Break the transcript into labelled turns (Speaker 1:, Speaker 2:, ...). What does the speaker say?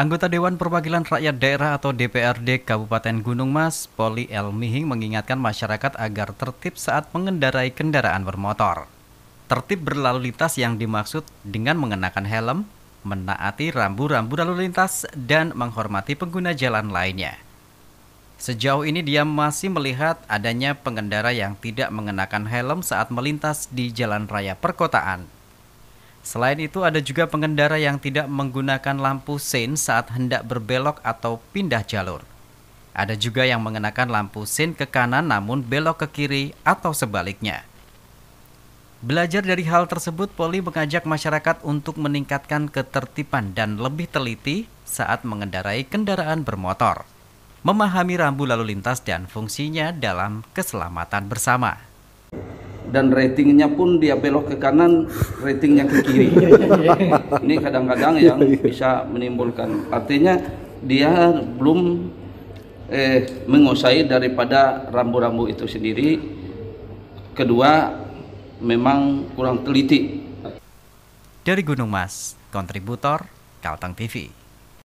Speaker 1: Anggota Dewan Perwakilan Rakyat Daerah atau DPRD Kabupaten Gunung Mas, Poli El Mihing mengingatkan masyarakat agar tertib saat mengendarai kendaraan bermotor. Tertib berlalu lintas yang dimaksud dengan mengenakan helm, menaati rambu-rambu lalu lintas, dan menghormati pengguna jalan lainnya. Sejauh ini dia masih melihat adanya pengendara yang tidak mengenakan helm saat melintas di jalan raya perkotaan. Selain itu ada juga pengendara yang tidak menggunakan lampu sein saat hendak berbelok atau pindah jalur. Ada juga yang mengenakan lampu sein ke kanan namun belok ke kiri atau sebaliknya. Belajar dari hal tersebut, Poli mengajak masyarakat untuk meningkatkan ketertiban dan lebih teliti saat mengendarai kendaraan bermotor. Memahami rambu lalu lintas dan fungsinya dalam keselamatan bersama dan ratingnya pun dia belok ke kanan, ratingnya ke kiri. Iya, iya, iya.
Speaker 2: Ini kadang-kadang yang bisa menimbulkan. Artinya dia belum eh, menguasai daripada rambu-rambu itu sendiri. Kedua, memang kurang teliti.
Speaker 1: Dari Gunung Mas, kontributor Kalteng TV.